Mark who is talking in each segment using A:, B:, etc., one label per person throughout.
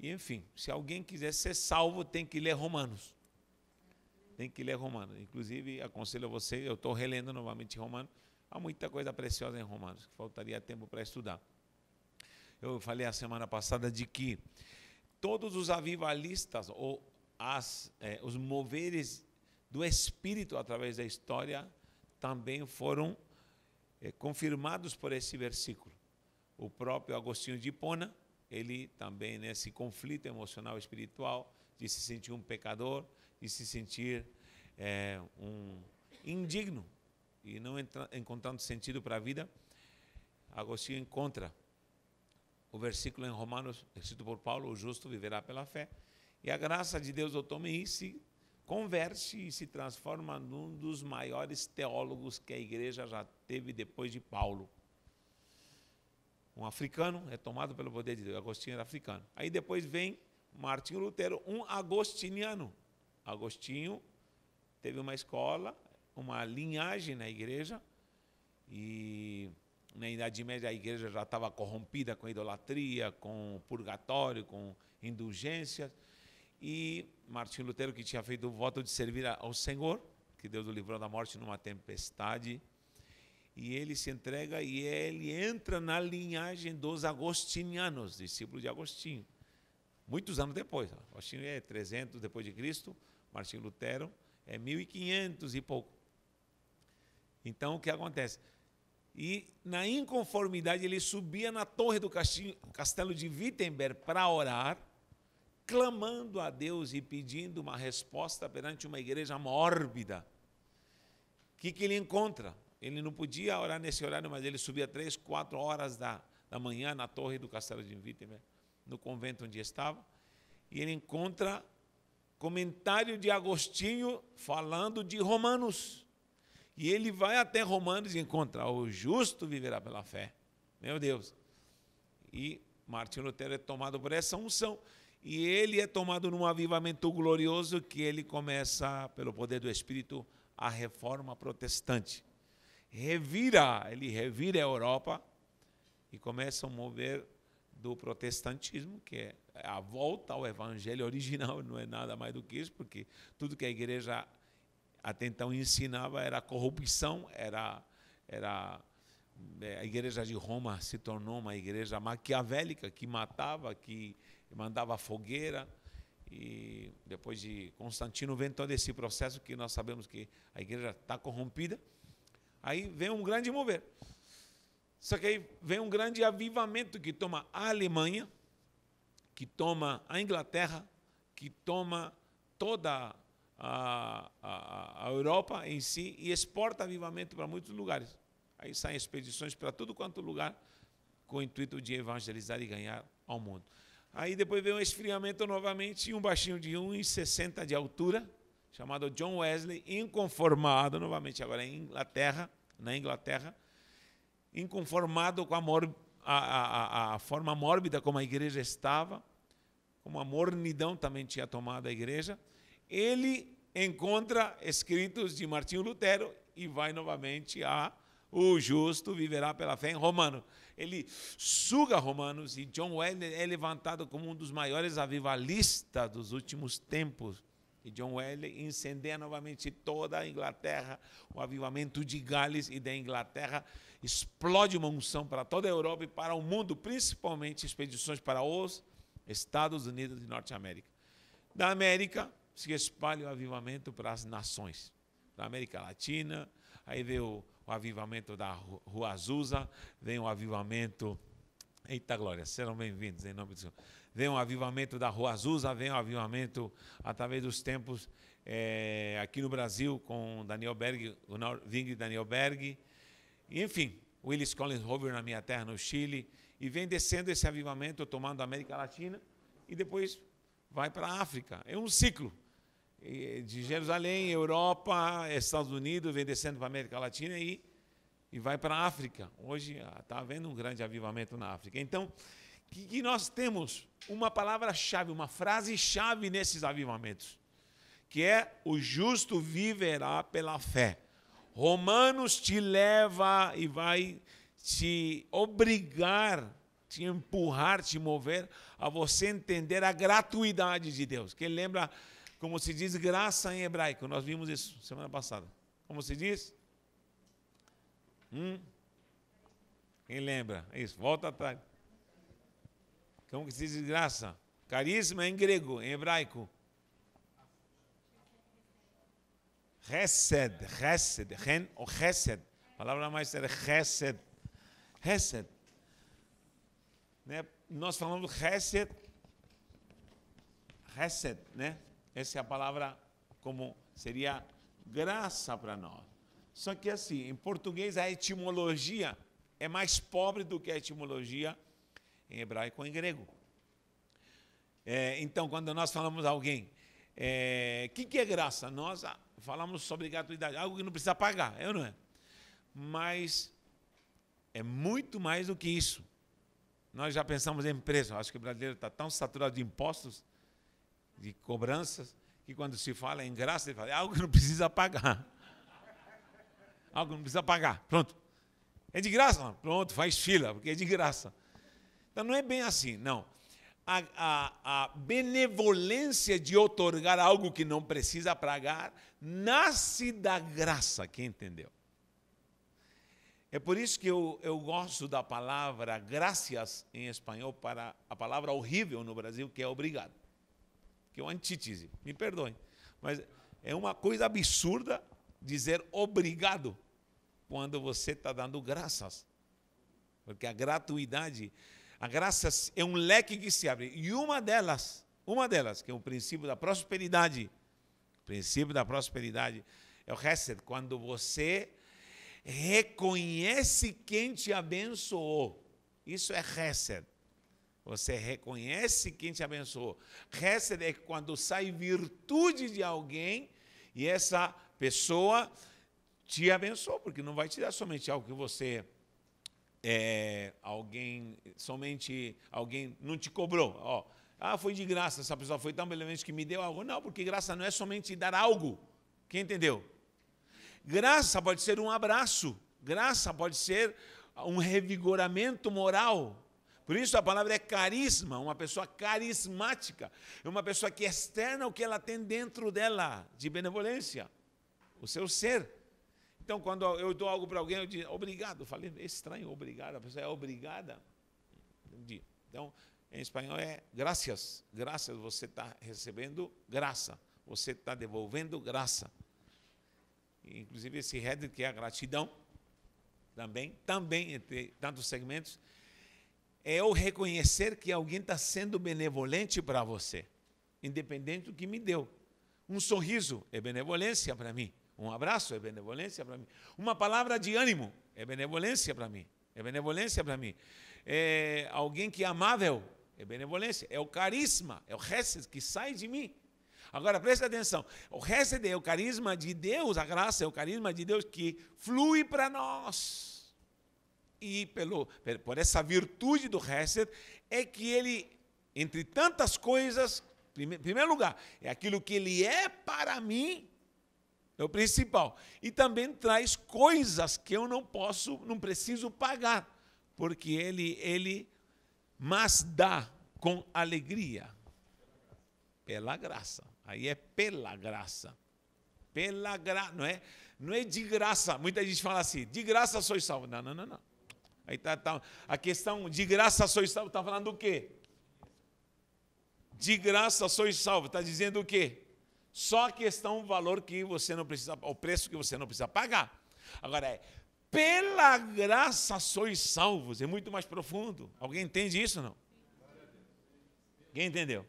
A: E, enfim, se alguém quiser ser salvo, tem que ler Romanos. Tem que ler Romanos. Inclusive, aconselho a você, eu estou relendo novamente Romanos. Há muita coisa preciosa em Romanos, que faltaria tempo para estudar. Eu falei a semana passada de que todos os avivalistas, ou as, eh, os moveres do Espírito através da história, também foram eh, confirmados por esse versículo. O próprio Agostinho de Hipona, ele também, nesse né, conflito emocional e espiritual, de se sentir um pecador, de se sentir é, um indigno e não entra, encontrando sentido para a vida, Agostinho encontra o versículo em Romanos, escrito por Paulo: O justo viverá pela fé. E a graça de Deus o tome e se converte e se transforma num dos maiores teólogos que a igreja já teve depois de Paulo um africano é tomado pelo poder de Deus. Agostinho era africano. Aí depois vem Martinho Lutero, um agostiniano. Agostinho teve uma escola, uma linhagem na igreja, e na Idade Média a igreja já estava corrompida com idolatria, com purgatório, com indulgências. E Martinho Lutero, que tinha feito o voto de servir ao Senhor, que Deus o livrou da morte numa tempestade, e ele se entrega e ele entra na linhagem dos agostinianos, discípulos de Agostinho. Muitos anos depois, Agostinho é 300 depois de Cristo, Martinho Lutero é 1500 e pouco. Então o que acontece? E na inconformidade ele subia na torre do castelo de Wittenberg para orar, clamando a Deus e pedindo uma resposta perante uma igreja mórbida. O que, que ele encontra? Ele não podia orar nesse horário, mas ele subia três, quatro horas da, da manhã na torre do castelo de Wittenberg, né? no convento onde estava, e ele encontra comentário de Agostinho falando de Romanos. E ele vai até Romanos e encontra o justo viverá pela fé. Meu Deus. E Martinho Lutero é tomado por essa unção. E ele é tomado num avivamento glorioso que ele começa, pelo poder do Espírito, a reforma protestante revira, ele revira a Europa e começa a mover do protestantismo, que é a volta ao evangelho original, não é nada mais do que isso, porque tudo que a igreja até então ensinava era corrupção, era era é, a igreja de Roma se tornou uma igreja maquiavélica que matava, que mandava fogueira e depois de Constantino vem todo esse processo que nós sabemos que a igreja está corrompida Aí vem um grande mover. Só que aí vem um grande avivamento que toma a Alemanha, que toma a Inglaterra, que toma toda a, a, a Europa em si e exporta avivamento para muitos lugares. Aí saem expedições para tudo quanto lugar com o intuito de evangelizar e ganhar ao mundo. Aí depois vem um esfriamento novamente e um baixinho de 1,60 de altura chamado John Wesley, inconformado, novamente agora em Inglaterra, na Inglaterra, inconformado com a, mor a, a, a forma mórbida como a igreja estava, como a mornidão também tinha tomado a igreja, ele encontra escritos de Martinho Lutero e vai novamente a o justo viverá pela fé em Romano. Ele suga Romanos e John Wesley é levantado como um dos maiores avivalistas dos últimos tempos e John Wesley incendeia novamente toda a Inglaterra, o avivamento de Gales e da Inglaterra explode uma unção para toda a Europa e para o mundo, principalmente expedições para os Estados Unidos de Norte América. Da América se espalha o avivamento para as nações, da América Latina, aí vem o avivamento da Rua Azusa, vem o avivamento. Eita glória, serão bem-vindos em nome do Senhor vem o avivamento da Rua Azusa, vem o avivamento através dos tempos é, aqui no Brasil com Daniel Berg, o Ving Daniel Berg, enfim, Willis Collins Rover na minha terra, no Chile, e vem descendo esse avivamento, tomando a América Latina, e depois vai para a África. É um ciclo. De Jerusalém, Europa, Estados Unidos, vem descendo para a América Latina e, e vai para a África. Hoje está ah, havendo um grande avivamento na África. Então, que, que nós temos uma palavra-chave, uma frase-chave nesses avivamentos, que é o justo viverá pela fé. Romanos te leva e vai te obrigar, te empurrar, te mover a você entender a gratuidade de Deus. Que lembra como se diz graça em hebraico. Nós vimos isso semana passada. Como se diz? Hum? Quem lembra? Isso, volta atrás. Como que se diz graça? Carisma em grego, em hebraico. Hesed, Hesed, Ren ou Hesed. A palavra mais séria é Hesed. Hesed. Né? Nós falamos Hesed, Hesed, né? Essa é a palavra como seria graça para nós. Só que assim, em português a etimologia é mais pobre do que a etimologia em hebraico ou em grego. É, então, quando nós falamos a alguém, o é, que, que é graça? Nós falamos sobre gratuidade, algo que não precisa pagar, é não é? Mas é muito mais do que isso. Nós já pensamos em preço. Acho que o brasileiro está tão saturado de impostos, de cobranças, que quando se fala em graça, ele fala, é algo que não precisa pagar. Algo que não precisa pagar. Pronto. É de graça? Pronto, faz fila, porque é de graça. Então não é bem assim, não. A, a, a benevolência de otorgar algo que não precisa pagar nasce da graça, quem entendeu? É por isso que eu, eu gosto da palavra graças em espanhol para a palavra horrível no Brasil, que é obrigado. Que é uma antítese, me perdoem. Mas é uma coisa absurda dizer obrigado quando você está dando graças. Porque a gratuidade a graça é um leque que se abre. E uma delas, uma delas, que é o princípio da prosperidade, o princípio da prosperidade é o Hesed, quando você reconhece quem te abençoou. Isso é Hesed. Você reconhece quem te abençoou. Hesed é quando sai virtude de alguém e essa pessoa te abençoou, porque não vai te dar somente algo que você é, alguém, somente alguém não te cobrou. Ó, ah, foi de graça, essa pessoa foi tão benevolente que me deu algo. Não, porque graça não é somente dar algo. Quem entendeu? Graça pode ser um abraço, graça pode ser um revigoramento moral. Por isso a palavra é carisma, uma pessoa carismática, é uma pessoa que externa o que ela tem dentro dela de benevolência, o seu ser. Então, quando eu dou algo para alguém, eu digo, obrigado. Eu falei, é estranho, obrigado. A pessoa é obrigada. Entendi. Então, em espanhol é graças. Graças, você está recebendo graça. Você está devolvendo graça. Inclusive, esse red que é a gratidão, também, também, entre tantos segmentos, é eu reconhecer que alguém está sendo benevolente para você, independente do que me deu. Um sorriso é benevolência para mim. Um abraço é benevolência para mim. Uma palavra de ânimo é benevolência para mim. É benevolência para mim. É alguém que é amável é benevolência. É o carisma, é o resto que sai de mim. Agora preste atenção: o resto é o carisma de Deus, a graça é o carisma de Deus que flui para nós. E pelo, por essa virtude do Hesed, é que ele, entre tantas coisas, em primeiro lugar, é aquilo que ele é para mim é o principal. E também traz coisas que eu não posso, não preciso pagar, porque ele, ele mas dá com alegria. Pela graça. Aí é pela graça. Pela graça, não é? Não é de graça. Muita gente fala assim, de graça sois salvo. Não, não, não, não. Aí tá, tá a questão de graça sois salvo está falando o quê? De graça sois salvo. Está dizendo o quê? Só a questão do valor que você não precisa, o preço que você não precisa pagar. Agora é, pela graça sois salvos. É muito mais profundo. Alguém entende isso não? Quem entendeu?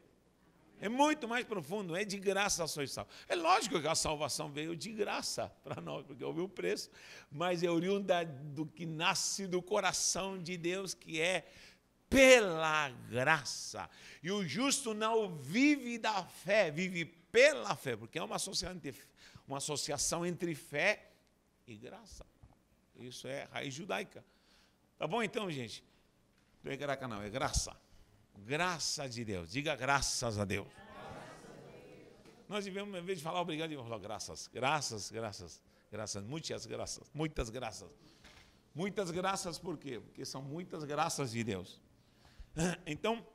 A: É muito mais profundo, é de graça sois salvos. É lógico que a salvação veio de graça para nós, porque houve o preço, mas é oriunda do que nasce do coração de Deus, que é pela graça. E o justo não vive da fé, vive pela fé, porque é uma associação entre, uma associação entre fé e graça. Isso é raiz judaica. Tá bom então, gente? Não é graça, não, é graça. Graça de Deus. Diga graças a Deus. Nós devemos, em vez de falar obrigado, vamos falar graças, graças, graças, graças, muitas graças, muitas graças. Muitas graças por quê? Porque são muitas graças de Deus. Então,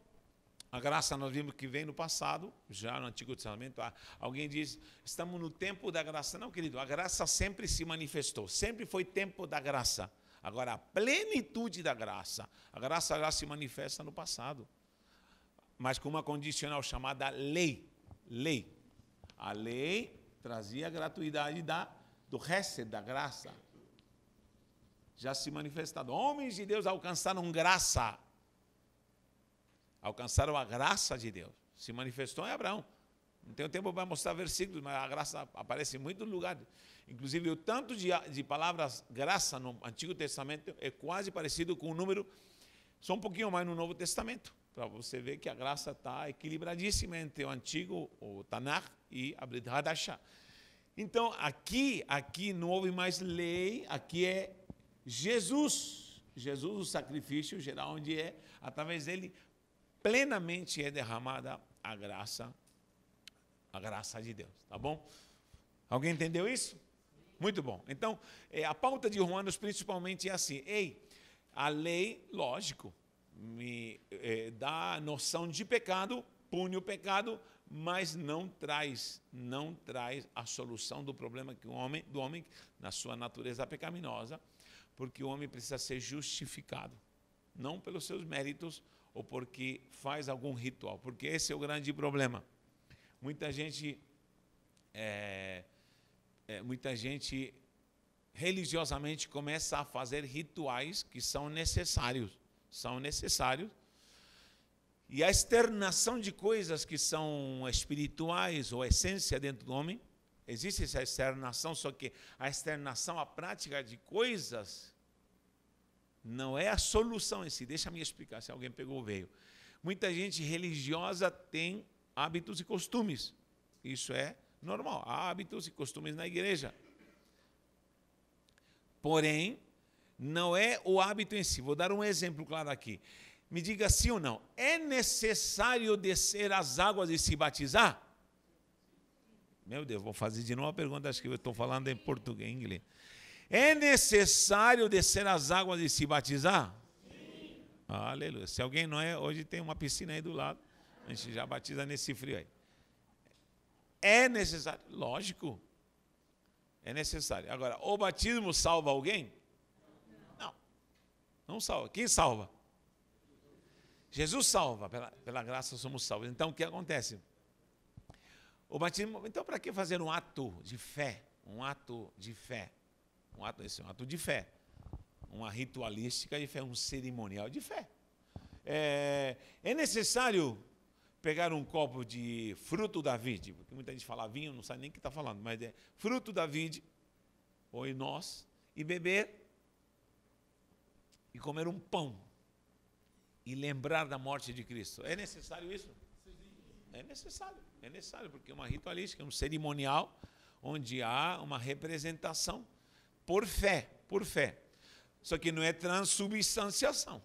A: a graça nós vimos que vem no passado, já no Antigo Testamento. Alguém diz, estamos no tempo da graça. Não, querido, a graça sempre se manifestou, sempre foi tempo da graça. Agora, a plenitude da graça, a graça já se manifesta no passado, mas com uma condicional chamada lei. Lei. A lei trazia a gratuidade da, do resto da graça. Já se manifestado. Homens de Deus alcançaram graça alcançaram a graça de Deus. Se manifestou em Abraão. Não tenho tempo para mostrar versículos, mas a graça aparece em muitos lugares. Inclusive, o tanto de, de palavras graça no Antigo Testamento é quase parecido com o número, só um pouquinho mais no Novo Testamento, para você ver que a graça está equilibradíssima entre o Antigo, o Tanakh, e a Brit Hadashah. Então, aqui, aqui não houve mais lei, aqui é Jesus. Jesus, o sacrifício geral, onde é, através dele, plenamente é derramada a graça, a graça de Deus, tá bom? Alguém entendeu isso? Muito bom. Então, é, a pauta de Romanos principalmente é assim: ei, a lei, lógico, me é, dá a noção de pecado, pune o pecado, mas não traz, não traz a solução do problema que o homem, do homem na sua natureza pecaminosa, porque o homem precisa ser justificado, não pelos seus méritos, ou porque faz algum ritual, porque esse é o grande problema. Muita gente, é, é, muita gente religiosamente começa a fazer rituais que são necessários, são necessários, e a externação de coisas que são espirituais ou essência dentro do homem, existe essa externação, só que a externação, a prática de coisas não é a solução em si. Deixa me explicar, se alguém pegou o veio. Muita gente religiosa tem hábitos e costumes. Isso é normal. Há hábitos e costumes na igreja. Porém, não é o hábito em si. Vou dar um exemplo claro aqui. Me diga sim ou não. É necessário descer as águas e se batizar? Meu Deus, vou fazer de novo a pergunta, acho que eu estou falando em português, em inglês. É necessário descer as águas e se batizar? Sim. Aleluia. Se alguém não é, hoje tem uma piscina aí do lado. A gente já batiza nesse frio aí. É necessário? Lógico. É necessário. Agora, o batismo salva alguém? Não. Não salva. Quem salva? Jesus salva. Pela, pela graça somos salvos. Então, o que acontece? O batismo. Então, para que fazer um ato de fé? Um ato de fé um ato, esse é um ato de fé. Uma ritualística de fé, um cerimonial de fé. É, é necessário pegar um copo de fruto da vide, porque muita gente fala vinho, não sabe nem o que está falando, mas é fruto da vide, ou em nós, e beber e comer um pão e lembrar da morte de Cristo. É necessário isso? É necessário, é necessário, porque é uma ritualística, é um cerimonial onde há uma representação por fé, por fé. Só que não é transubstanciação.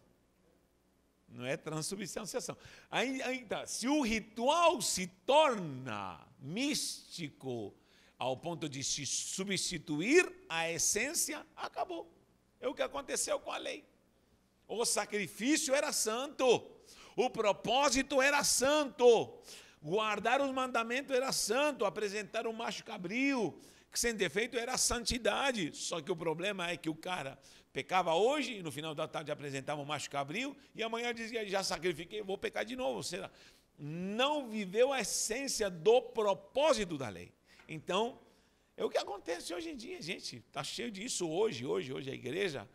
A: Não é transubstanciação. Ainda, tá. Se o ritual se torna místico ao ponto de se substituir a essência, acabou. É o que aconteceu com a lei. O sacrifício era santo, o propósito era santo, guardar os mandamentos era santo, apresentar um macho cabrio, que sem defeito era a santidade. Só que o problema é que o cara pecava hoje, e no final da tarde apresentava o macho cabril, e amanhã dizia, já sacrifiquei, vou pecar de novo. Ou seja, não viveu a essência do propósito da lei. Então, é o que acontece hoje em dia, gente. Está cheio disso hoje, hoje, hoje a igreja.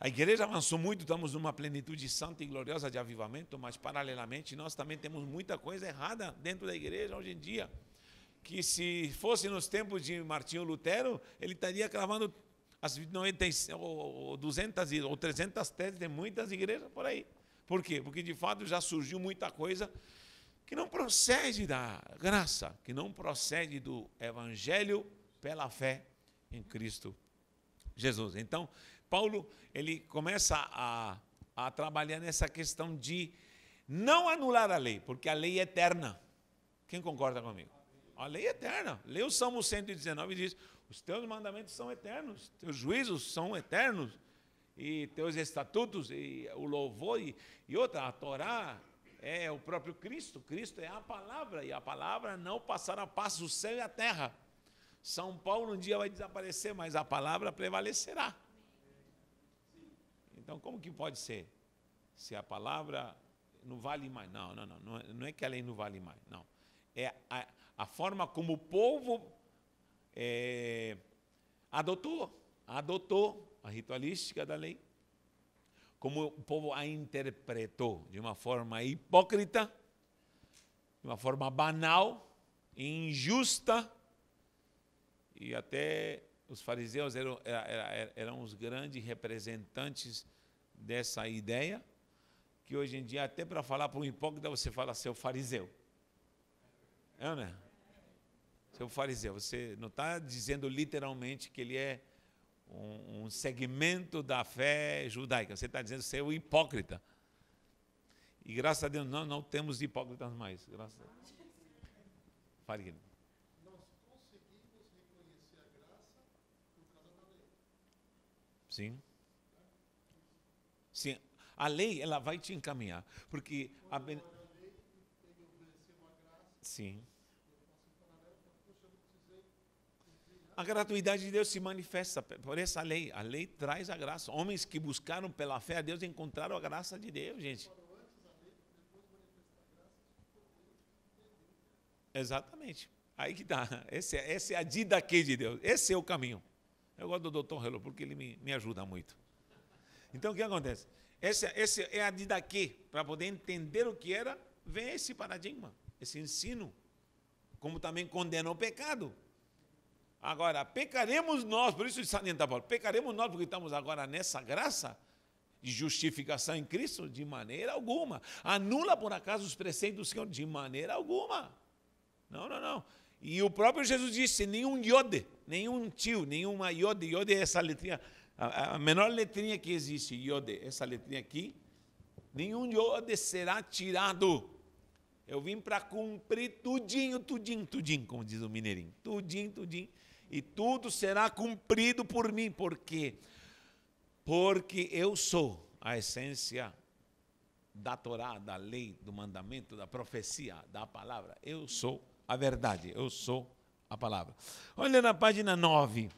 A: A igreja avançou muito, estamos numa plenitude santa e gloriosa de avivamento, mas paralelamente nós também temos muita coisa errada dentro da igreja hoje em dia que se fosse nos tempos de Martinho Lutero, ele estaria cravando as 90, ou 200 ou 300 teses de muitas igrejas por aí. Por quê? Porque de fato já surgiu muita coisa que não procede da graça, que não procede do evangelho pela fé em Cristo Jesus. Então, Paulo, ele começa a, a trabalhar nessa questão de não anular a lei, porque a lei é eterna. Quem concorda comigo? a lei é eterna. Lê o Salmo 119 e diz: Os teus mandamentos são eternos, teus juízos são eternos, e teus estatutos, e o louvor, e, e outra, a Torá é o próprio Cristo. Cristo é a palavra, e a palavra não passará passo o céu e a terra. São Paulo um dia vai desaparecer, mas a palavra prevalecerá. Então, como que pode ser? Se a palavra não vale mais. Não, não, não. Não é, é que a lei não vale mais. Não. É a, a forma como o povo é, adotou, adotou a ritualística da lei, como o povo a interpretou de uma forma hipócrita, de uma forma banal, injusta, e até os fariseus eram, eram, eram os grandes representantes dessa ideia, que hoje em dia, até para falar para um hipócrita, você fala seu fariseu. É, né? seu é fariseu, você não está dizendo literalmente que ele é um, um segmento da fé judaica, você está dizendo ser o hipócrita. E graças a Deus, não, não temos hipócritas mais. Graças a Deus. Fale, Guilherme. Sim. Sim. A lei, ela vai te encaminhar. Porque. A ben... Sim. A gratuidade de Deus se manifesta por essa lei. A lei traz a graça. Homens que buscaram pela fé a Deus encontraram a graça de Deus, gente. Exatamente. Aí que dá. Tá. Esse, é, essa é a que de Deus. Esse é o caminho. Eu gosto do doutor Hello, porque ele me, me ajuda muito. Então, o que acontece? Essa, é, é a que, Para poder entender o que era, vem esse paradigma, esse ensino. Como também condena o pecado. Agora, pecaremos nós, por isso salienta Paulo, pecaremos nós porque estamos agora nessa graça de justificação em Cristo? De maneira alguma. Anula por acaso os preceitos do Senhor? De maneira alguma. Não, não, não. E o próprio Jesus disse: nenhum iode, nenhum tio, nenhuma iode. Iode é essa letrinha, a, a menor letrinha que existe, iode, essa letrinha aqui. Nenhum iode será tirado. Eu vim para cumprir tudinho, tudinho, tudinho, como diz o mineirinho. Tudinho, tudinho e tudo será cumprido por mim, porque porque eu sou a essência da Torá, da lei, do mandamento, da profecia, da palavra. Eu sou a verdade, eu sou a palavra. Olha na página 9.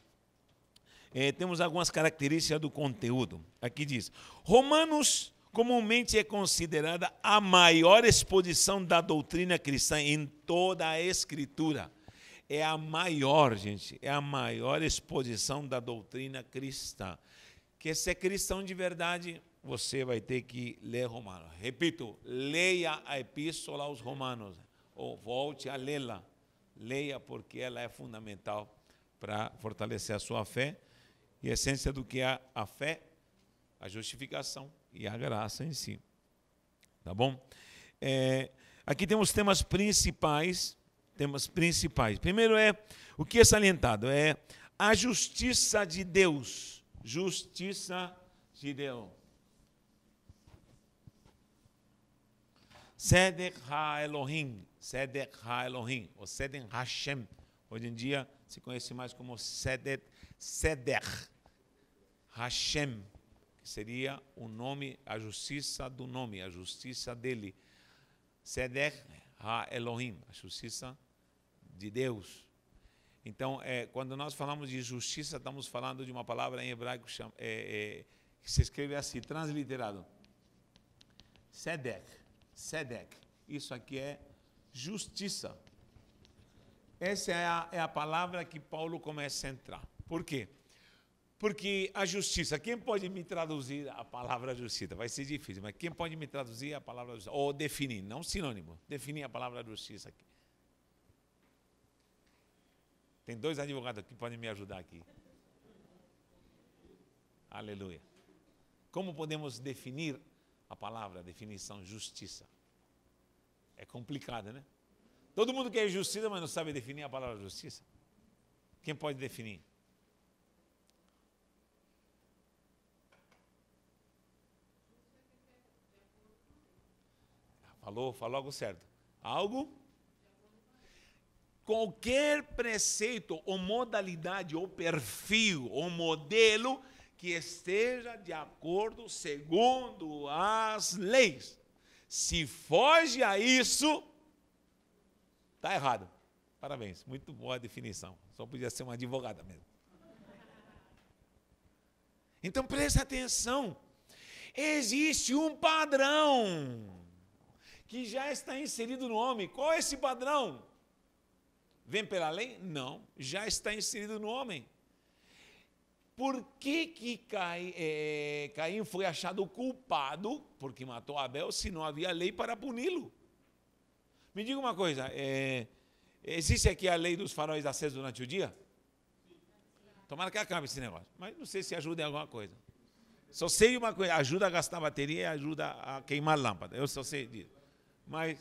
A: Eh, temos algumas características do conteúdo. Aqui diz: Romanos comumente é considerada a maior exposição da doutrina cristã em toda a Escritura é a maior, gente, é a maior exposição da doutrina cristã. Que se é cristão de verdade, você vai ter que ler Romanos. Repito, leia a Epístola aos Romanos, ou volte a lê-la. Leia, porque ela é fundamental para fortalecer a sua fé. E a essência do que é a fé, a justificação e a graça em si. Tá bom? É, aqui tem os temas principais temas principais. Primeiro é o que é salientado é a justiça de Deus, justiça de Deus. Seder ha Elohim, Seder ha Elohim, ou Seder Hashem. Hoje em dia se conhece mais como Seder Seder Hashem, que seria o nome, a justiça do nome, a justiça dele. Seder ha Elohim, a justiça de Deus. Então, é, quando nós falamos de justiça, estamos falando de uma palavra em hebraico chama, é, é, que se escreve assim, transliterado. Sedek. Sedek. Isso aqui é justiça. Essa é a, é a palavra que Paulo começa a entrar. Por quê? Porque a justiça, quem pode me traduzir a palavra justiça? Vai ser difícil, mas quem pode me traduzir a palavra justiça? Ou definir, não sinônimo, definir a palavra justiça aqui. Tem dois advogados que podem me ajudar aqui. Aleluia. Como podemos definir a palavra, a definição justiça? É complicada, né? Todo mundo quer justiça, mas não sabe definir a palavra justiça. Quem pode definir? Falou, falou algo certo. Algo qualquer preceito ou modalidade ou perfil ou modelo que esteja de acordo segundo as leis. Se foge a isso, está errado. Parabéns, muito boa definição. Só podia ser uma advogada mesmo. Então preste atenção. Existe um padrão que já está inserido no homem. Qual é esse padrão? Vem pela lei? Não, já está inserido no homem. Por que, que Caim, é, Caim foi achado culpado porque matou Abel se não havia lei para puni-lo? Me diga uma coisa: é, existe aqui a lei dos faróis acesos durante o dia? Tomara que acabe esse negócio, mas não sei se ajuda em alguma coisa. Só sei uma coisa: ajuda a gastar bateria e ajuda a queimar lâmpada. Eu só sei disso. Mas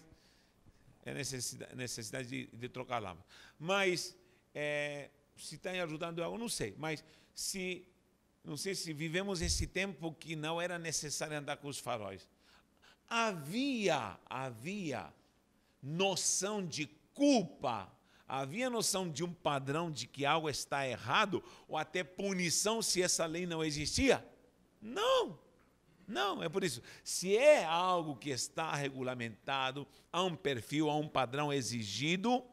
A: é necessidade, necessidade de, de trocar lama. Mas é, se está ajudando eu é não sei. Mas se não sei se vivemos esse tempo que não era necessário andar com os faróis. Havia, havia noção de culpa, havia noção de um padrão de que algo está errado, ou até punição se essa lei não existia? Não! Não, é por isso. Se é algo que está regulamentado, há um perfil, há um padrão exigido,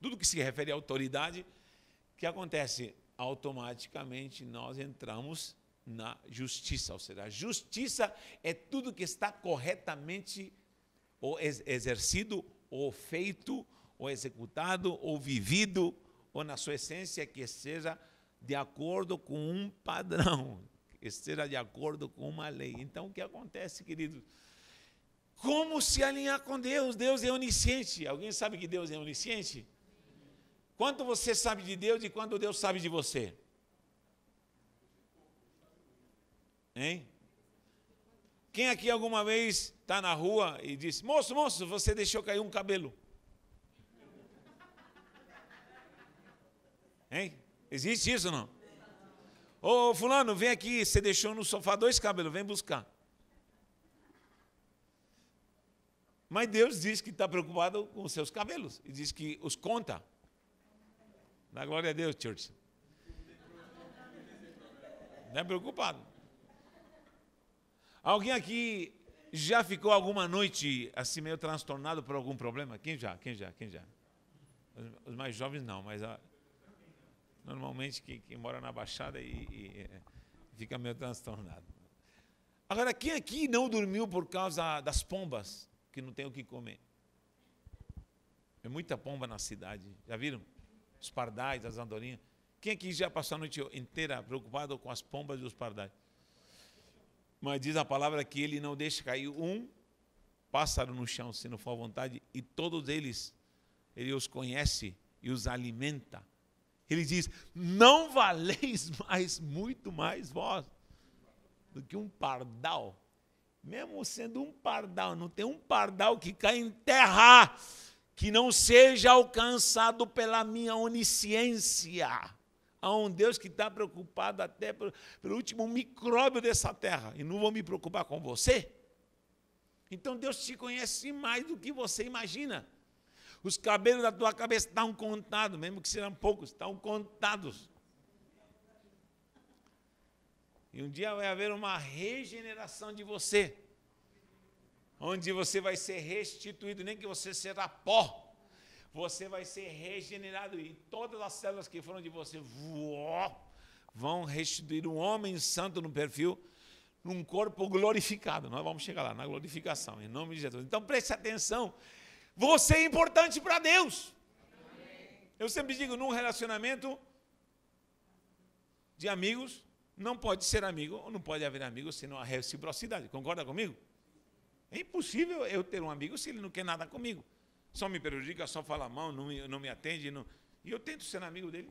A: tudo que se refere à autoridade, que acontece? Automaticamente nós entramos na justiça, ou seja, a justiça é tudo que está corretamente ou exercido, ou feito, ou executado, ou vivido, ou na sua essência que seja de acordo com um padrão esteja de acordo com uma lei. Então, o que acontece, queridos? Como se alinhar com Deus? Deus é onisciente. Alguém sabe que Deus é onisciente? Quanto você sabe de Deus e quanto Deus sabe de você? Hein? Quem aqui alguma vez está na rua e diz: Moço, moço, você deixou cair um cabelo? Hein? Existe isso ou não? Ô, fulano, vem aqui, você deixou no sofá dois cabelos, vem buscar. Mas Deus diz que está preocupado com os seus cabelos e diz que os conta. Na glória a Deus, church. Não é preocupado. Alguém aqui já ficou alguma noite assim meio transtornado por algum problema? Quem já? Quem já? Quem já? Os mais jovens não, mas normalmente quem mora na Baixada e, e fica meio transtornado. Agora, quem aqui não dormiu por causa das pombas, que não tem o que comer? É muita pomba na cidade, já viram? Os pardais, as andorinhas. Quem aqui já passou a noite inteira preocupado com as pombas e os pardais? Mas diz a palavra que ele não deixa cair um pássaro no chão, se não for à vontade, e todos eles, ele os conhece e os alimenta ele diz: Não valeis mais, muito mais vós do que um pardal. Mesmo sendo um pardal, não tem um pardal que cai em terra que não seja alcançado pela minha onisciência. Há um Deus que está preocupado até pelo, pelo último micróbio dessa terra. E não vou me preocupar com você. Então Deus te conhece mais do que você imagina. Os cabelos da tua cabeça estão contados, mesmo que sejam poucos, estão contados. E um dia vai haver uma regeneração de você, onde você vai ser restituído, nem que você será pó, você vai ser regenerado, e todas as células que foram de você vão restituir um homem santo no perfil, num corpo glorificado. Nós vamos chegar lá, na glorificação, em nome de Jesus. Então preste atenção você é importante para Deus. Eu sempre digo, num relacionamento de amigos, não pode ser amigo, ou não pode haver amigo senão há reciprocidade. Concorda comigo? É impossível eu ter um amigo se ele não quer nada comigo. Só me prejudica, só fala mal, não me, não me atende. Não... E eu tento ser amigo dele.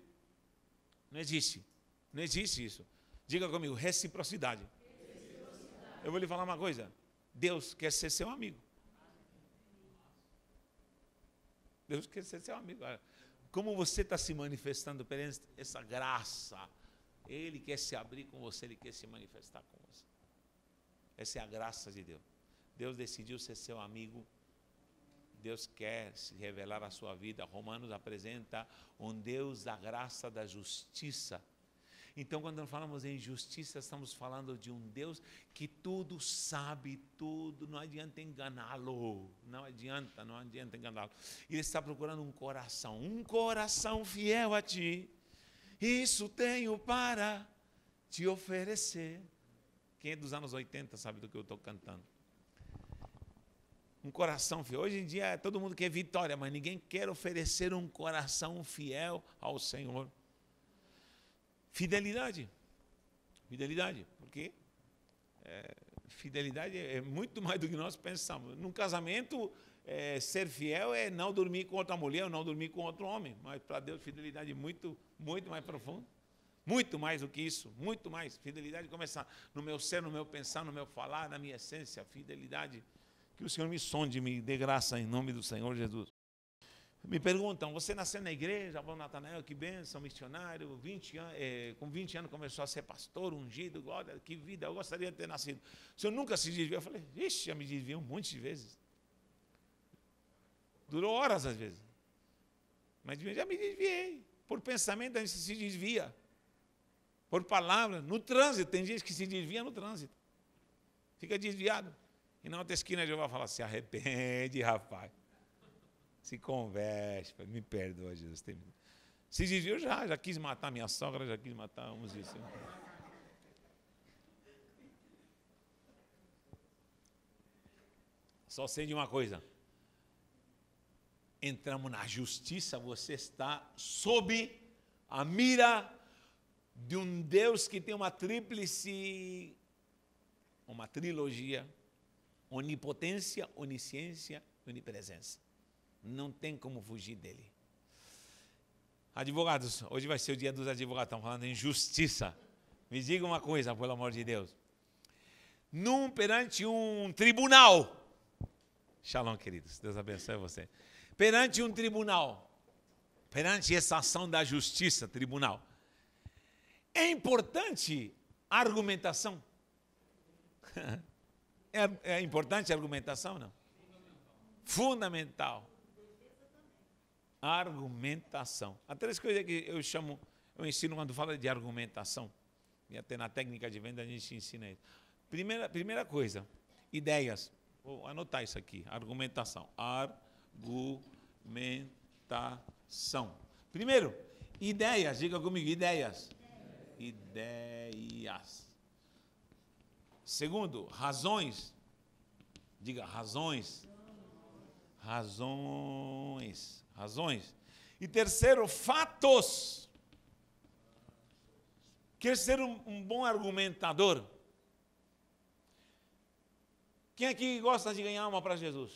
A: Não existe. Não existe isso. Diga comigo, reciprocidade. reciprocidade. Eu vou lhe falar uma coisa. Deus quer ser seu amigo. Deus quer ser seu amigo. Como você está se manifestando perante essa graça? Ele quer se abrir com você, ele quer se manifestar com você. Essa é a graça de Deus. Deus decidiu ser seu amigo. Deus quer se revelar a sua vida. Romanos apresenta um Deus da graça, da justiça então, quando falamos em justiça, estamos falando de um Deus que tudo sabe, tudo, não adianta enganá-lo, não adianta, não adianta enganá-lo. Ele está procurando um coração, um coração fiel a ti. Isso tenho para te oferecer. Quem é dos anos 80 sabe do que eu estou cantando um coração fiel. Hoje em dia todo mundo quer vitória, mas ninguém quer oferecer um coração fiel ao Senhor. Fidelidade. Fidelidade, porque é, fidelidade é, é muito mais do que nós pensamos. Num casamento, é, ser fiel é não dormir com outra mulher ou não dormir com outro homem, mas para Deus, fidelidade é muito, muito mais profunda. Muito mais do que isso, muito mais. Fidelidade começa no meu ser, no meu pensar, no meu falar, na minha essência. Fidelidade. Que o Senhor me sonde, me dê graça em nome do Senhor Jesus. Me perguntam, você nasceu na igreja, Bom Natanael, que bênção, missionário, 20 anos, é, com 20 anos começou a ser pastor, ungido, glória, que vida, eu gostaria de ter nascido. O senhor nunca se desviou? Eu falei, ixi, já me desviou um monte de vezes. Durou horas às vezes. Mas já me desviei. Por pensamento a gente se desvia. Por palavra, no trânsito, tem gente que se desvia no trânsito. Fica desviado. E na outra esquina Jeová fala, se arrepende, rapaz. Se converte, me perdoa, Jesus. Se desviou já, já quis matar minha sogra, já quis matar vamos dias. Assim. Só sei de uma coisa. Entramos na justiça, você está sob a mira de um Deus que tem uma tríplice, uma trilogia: onipotência, onisciência e onipresença. Não tem como fugir dele. Advogados, hoje vai ser o dia dos advogados, estamos falando em justiça. Me diga uma coisa, pelo amor de Deus. Num perante um tribunal. Shalom, queridos. Deus abençoe você. Perante um tribunal. Perante essa ação da justiça, tribunal. É importante a argumentação. É, é importante a argumentação, não? Fundamental. Fundamental argumentação. Há três coisas que eu chamo, eu ensino quando fala de argumentação, e até na técnica de venda a gente ensina isso. Primeira, primeira coisa, ideias. Vou anotar isso aqui, argumentação. Argumentação. Primeiro, ideias, diga comigo, ideias. Ideias. ideias. Segundo, razões. Diga, razões. Razões. Razões. E terceiro, fatos. Quer ser um, um bom argumentador? Quem aqui gosta de ganhar alma para Jesus?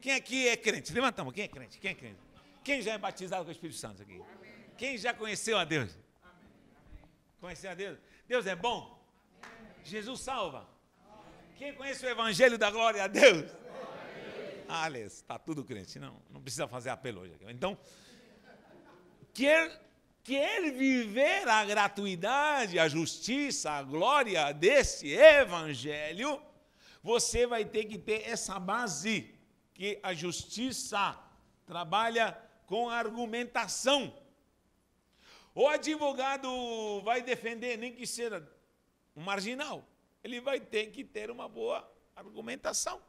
A: Quem aqui é crente? Levanta a mão. Quem é crente? Quem é crente? Quem já é batizado com o Espírito Santo aqui? Quem já conheceu a Deus? Conheceu a Deus? Deus é bom? Jesus salva. Quem conhece o Evangelho da glória a Deus? Ah, Alex, está tudo crente. Não, não precisa fazer apelo hoje. Então, quer, quer viver a gratuidade, a justiça, a glória desse evangelho, você vai ter que ter essa base que a justiça trabalha com argumentação. O advogado vai defender, nem que seja um marginal, ele vai ter que ter uma boa argumentação.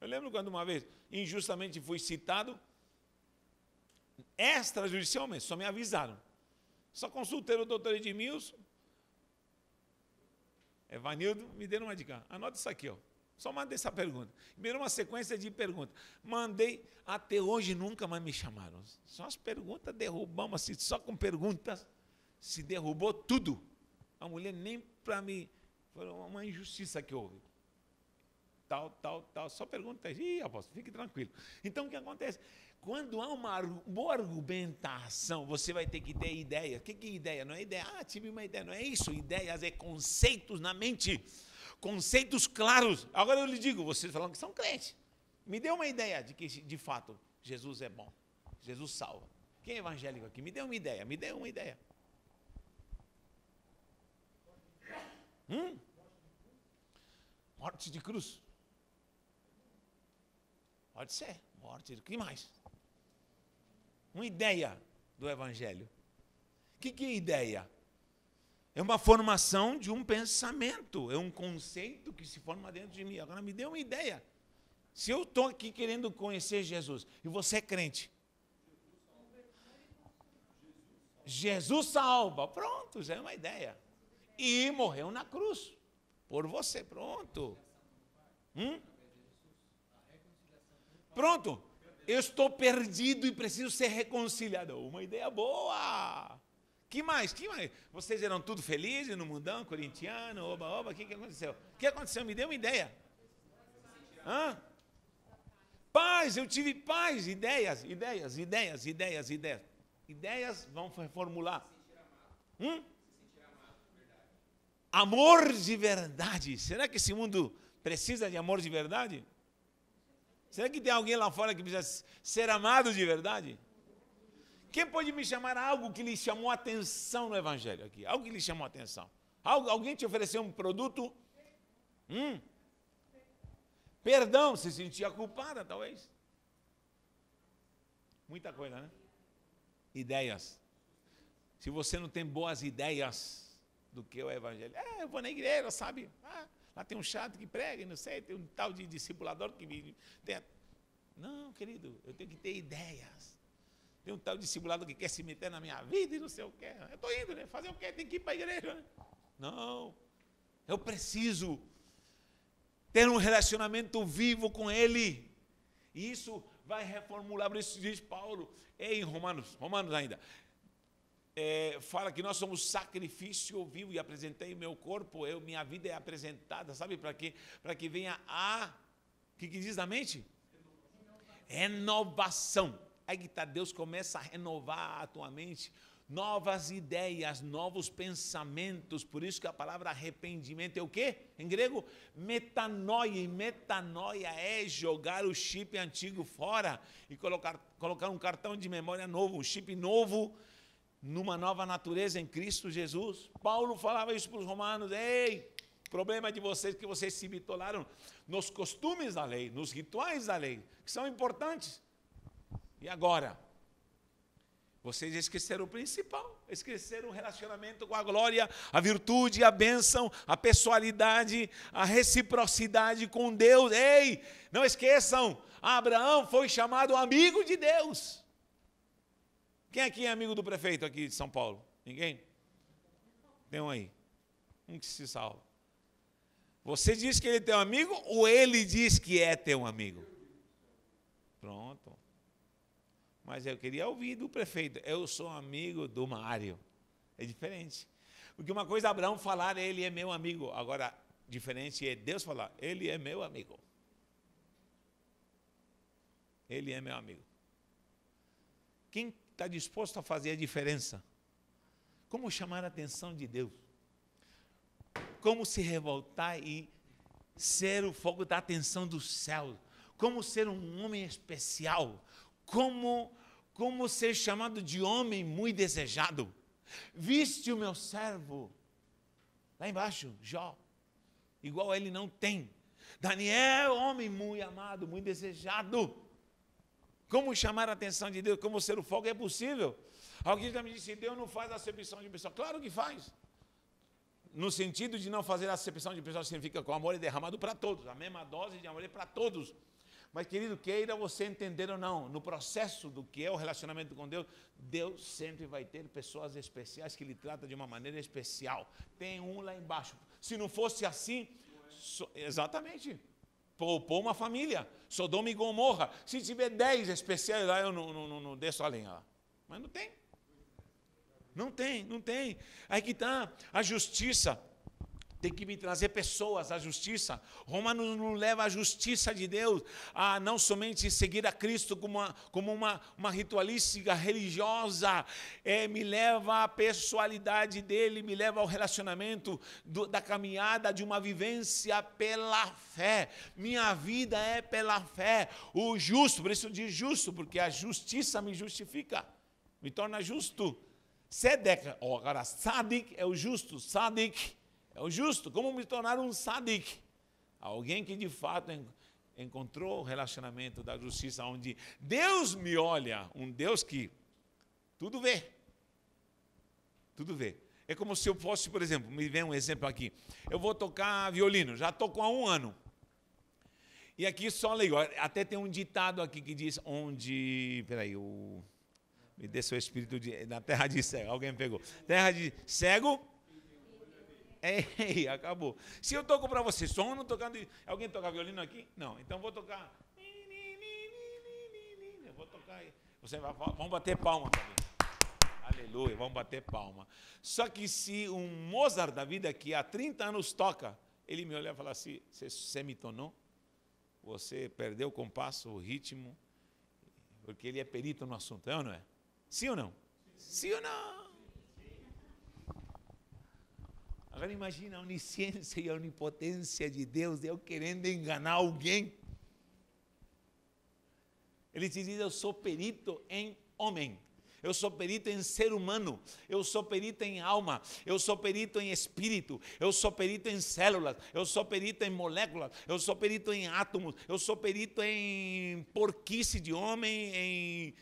A: Eu lembro quando uma vez injustamente fui citado extrajudicialmente, só me avisaram. Só consultei o doutor Edmilson, Evanildo, me deram uma dica. Anota isso aqui, ó. Só mandei essa pergunta. Primeiro uma sequência de perguntas. Mandei, até hoje nunca mais me chamaram. Só as perguntas derrubamos assim, só com perguntas se derrubou tudo. A mulher nem para mim. Foi uma injustiça que houve tal, tal, tal. Só pergunta, ih, apóstolo, fique tranquilo. Então, o que acontece? Quando há uma boa argumentação, você vai ter que ter ideia. O que é ideia? Não é ideia. Ah, tive uma ideia. Não é isso. Ideias é conceitos na mente. Conceitos claros. Agora eu lhe digo, vocês falam que são crentes. Me dê uma ideia de que, de fato, Jesus é bom. Jesus salva. Quem é evangélico aqui? Me dê uma ideia. Me dê uma ideia. Hum? Morte de cruz. Pode ser, morte. O que mais? Uma ideia do Evangelho. O que, que é ideia? É uma formação de um pensamento, é um conceito que se forma dentro de mim. Agora me dê uma ideia. Se eu estou aqui querendo conhecer Jesus e você é crente, Jesus salva, pronto, já é uma ideia. E morreu na cruz por você, pronto. Hum? Pronto, eu estou perdido e preciso ser reconciliado. Uma ideia boa. Que mais? Que mais? Vocês eram tudo felizes no mundão, corintiano, oba, oba, o que, que aconteceu? O que aconteceu? Me deu uma ideia. Hã? Paz, eu tive paz, ideias, ideias, ideias, ideias, ideias. Ideias, vão reformular. Hum? Amor de verdade. Será que esse mundo precisa de amor de verdade? Será que tem alguém lá fora que precisa ser amado de verdade? Quem pode me chamar algo que lhe chamou atenção no Evangelho aqui? Algo que lhe chamou atenção. alguém te ofereceu um produto? Hum? Perdão, se sentia culpada, talvez. Muita coisa, né? Ideias. Se você não tem boas ideias do que é o Evangelho, é, eu vou na igreja, sabe? Ah, Lá tem um chato que prega, não sei, tem um tal de discipulador que vive. A... Não, querido, eu tenho que ter ideias. Tem um tal discipulador que quer se meter na minha vida e não sei o que. Eu estou indo, né? Fazer o quê? Tem que ir para a igreja. Né? Não. Eu preciso ter um relacionamento vivo com Ele. E isso vai reformular, por isso diz Paulo, em Romanos, Romanos ainda é, fala que nós somos sacrifício vivo e apresentei meu corpo, eu, minha vida é apresentada, sabe para quê? Para que venha a. O que, que diz na mente? Renovação. Aí que tá, Deus começa a renovar a tua mente, novas ideias, novos pensamentos. Por isso que a palavra arrependimento é o quê? Em grego, metanoia. E metanoia é jogar o chip antigo fora e colocar, colocar um cartão de memória novo, um chip novo numa nova natureza em Cristo Jesus. Paulo falava isso para os romanos: ei, problema de vocês é que vocês se bitolaram nos costumes da lei, nos rituais da lei, que são importantes. E agora? Vocês esqueceram o principal, esqueceram o relacionamento com a glória, a virtude, a bênção, a pessoalidade, a reciprocidade com Deus. Ei, não esqueçam, Abraão foi chamado amigo de Deus. Quem aqui é amigo do prefeito aqui de São Paulo? Ninguém? Tem um aí. Um que se salva. Você diz que ele é teu amigo ou ele diz que é teu amigo? Pronto. Mas eu queria ouvir do prefeito. Eu sou amigo do Mário. É diferente. Porque uma coisa é Abraão falar, ele é meu amigo. Agora, diferente é Deus falar, ele é meu amigo. Ele é meu amigo. Quem está disposto a fazer a diferença. Como chamar a atenção de Deus? Como se revoltar e ser o fogo da atenção do céu? Como ser um homem especial? Como, como ser chamado de homem muito desejado? Viste o meu servo lá embaixo, Jó, igual ele não tem. Daniel, homem muito amado, muito desejado. Como chamar a atenção de Deus? Como ser o fogo? É possível? Alguém já me disse: Deus não faz acepção de pessoa. Claro que faz. No sentido de não fazer acepção de pessoa, significa que o amor é derramado para todos. A mesma dose de amor é para todos. Mas, querido, queira você entender ou não, no processo do que é o relacionamento com Deus, Deus sempre vai ter pessoas especiais que lhe trata de uma maneira especial. Tem um lá embaixo. Se não fosse assim, so, exatamente poupou uma família. Sodoma e Gomorra. Se tiver dez especiais lá, eu não, não, não desço a lenha lá. Mas não tem. Não tem, não tem. Aí que está a justiça tem que me trazer pessoas à justiça. Roma nos, leva à justiça de Deus, a não somente seguir a Cristo como uma, como uma, uma ritualística religiosa, é, me leva à pessoalidade dele, me leva ao relacionamento do, da caminhada, de uma vivência pela fé. Minha vida é pela fé. O justo, por isso eu digo justo, porque a justiça me justifica, me torna justo. Sedeca, oh, agora, Sadik é o justo, Sadik é o justo. Como me tornar um sadik? Alguém que de fato encontrou o relacionamento da justiça, onde Deus me olha, um Deus que tudo vê. Tudo vê. É como se eu fosse, por exemplo, me vem um exemplo aqui. Eu vou tocar violino, já toco há um ano. E aqui só leio. Até tem um ditado aqui que diz onde. Peraí, o. Me dê seu espírito de, na terra de cego. Alguém pegou. Terra de cego Ei, é, acabou. Se eu toco para você não tocando. Alguém toca violino aqui? Não. Então vou tocar. Eu vou tocar aí. Você vai, vamos bater palma também. Aleluia, vamos bater palma. Só que se um Mozart da vida que há 30 anos toca, ele me olha e fala assim: você me tonou? Você perdeu o compasso, o ritmo? Porque ele é perito no assunto, é ou não é? Sim ou não? Sim ou não? Agora imagina a onisciência e a onipotência de Deus, eu querendo enganar alguém. Ele te diz: Eu sou perito em homem. Eu sou perito em ser humano, eu sou perito em alma, eu sou perito em espírito, eu sou perito em células, eu sou perito em moléculas, eu sou perito em átomos, eu sou perito em porquice de homem, em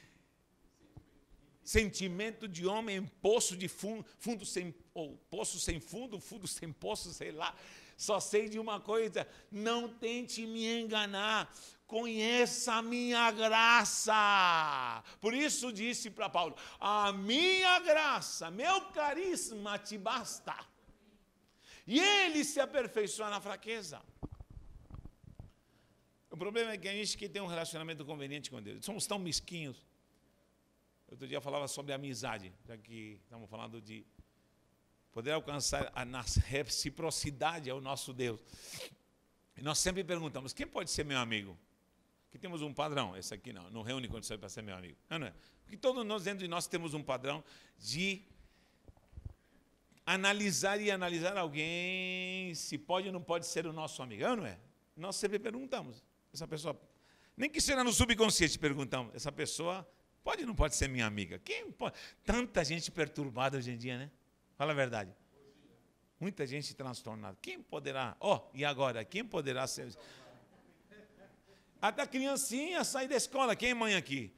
A: sentimento de homem em poço de fundo, fundo sem, ou poço sem fundo, fundo sem poço, sei lá. Só sei de uma coisa: não tente me enganar, conheça a minha graça. Por isso disse para Paulo: a minha graça, meu carisma te basta. E ele se aperfeiçoa na fraqueza. O problema é que a gente que tem um relacionamento conveniente com Deus, somos tão mesquinhos Outro dia eu falava sobre amizade, já que estamos falando de poder alcançar a reciprocidade ao nosso Deus. E nós sempre perguntamos: quem pode ser meu amigo? Que temos um padrão, esse aqui não, não reúne condições para ser meu amigo. Não, é. Porque todos nós, dentro de nós, temos um padrão de analisar e analisar alguém se pode ou não pode ser o nosso amigo. não é? Nós sempre perguntamos. Essa pessoa, nem que seja no subconsciente, perguntamos: essa pessoa Pode ou não pode ser minha amiga? Quem pode? Tanta gente perturbada hoje em dia, né? Fala a verdade. Muita gente transtornada. Quem poderá? Ó, oh, e agora? Quem poderá ser? Até a criancinha sair da escola. Quem é mãe aqui?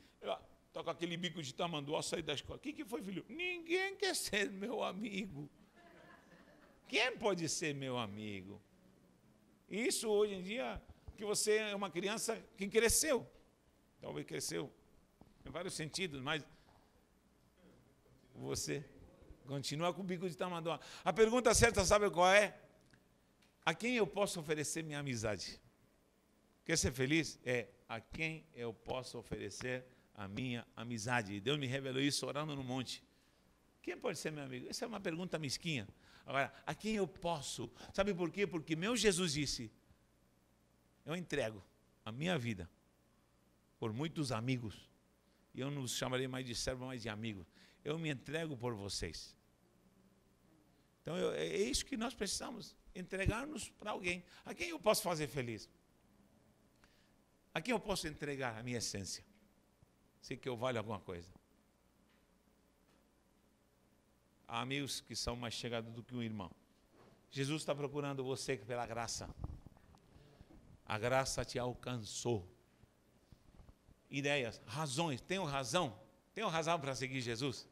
A: Estou com aquele bico de tamanduá, sair da escola. O que, que foi, filho? Ninguém quer ser meu amigo. Quem pode ser meu amigo? Isso hoje em dia, que você é uma criança que cresceu. Talvez cresceu em vários sentidos, mas você continua com o bico de tamanduá. A pergunta certa, sabe qual é? A quem eu posso oferecer minha amizade? Quer ser feliz? É a quem eu posso oferecer a minha amizade. Deus me revelou isso orando no monte. Quem pode ser meu amigo? Essa é uma pergunta mesquinha. Agora, a quem eu posso? Sabe por quê? Porque meu Jesus disse: Eu entrego a minha vida por muitos amigos. E eu não os chamarei mais de servo, mas de amigo. Eu me entrego por vocês. Então eu, é, é isso que nós precisamos: entregar-nos para alguém. A quem eu posso fazer feliz? A quem eu posso entregar a minha essência? Sei que eu valho alguma coisa. Há amigos que são mais chegados do que um irmão. Jesus está procurando você pela graça. A graça te alcançou ideias, razões. Tenho razão? Tenho razão para seguir Jesus?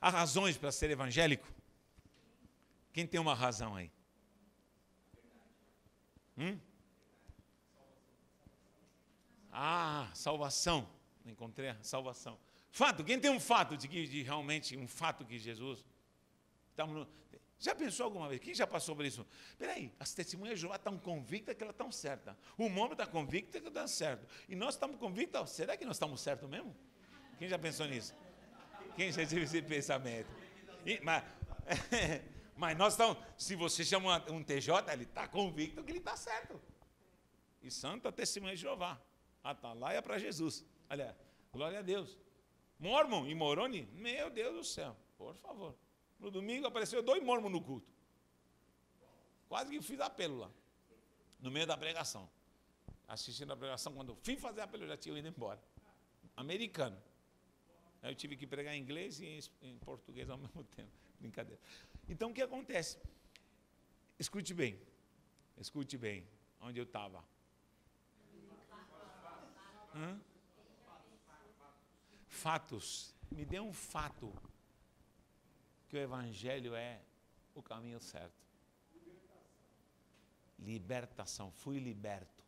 A: Há razões para ser evangélico? Quem tem uma razão aí? Hum? Ah, salvação. Encontrei a salvação. Fato, quem tem um fato de que de realmente um fato que Jesus estamos, já pensou alguma vez? Quem já passou por isso? Peraí, as testemunhas de Jeová estão convictas que elas estão certas. O homem está convicto que está certo. E nós estamos convictos, será que nós estamos certos mesmo? Quem já pensou nisso? Quem já teve esse pensamento? E, mas, mas nós estamos, se você chama um TJ, ele está convicto que ele está certo. E santa testemunha de Jeová. Atalaia para Jesus. Olha, glória a Deus. Mormon e Moroni, meu Deus do céu, por favor. No domingo apareceu dois mormos no culto. Quase que fiz apelo lá. No meio da pregação. Assistindo a pregação, quando eu fui fazer apelo, eu já tinha ido embora. Americano. Aí eu tive que pregar em inglês e em português ao mesmo tempo. Brincadeira. Então o que acontece? Escute bem. Escute bem. Onde eu estava? Fatos. Me dê um fato que o Evangelho é o caminho certo. Libertação. Libertação. Fui liberto.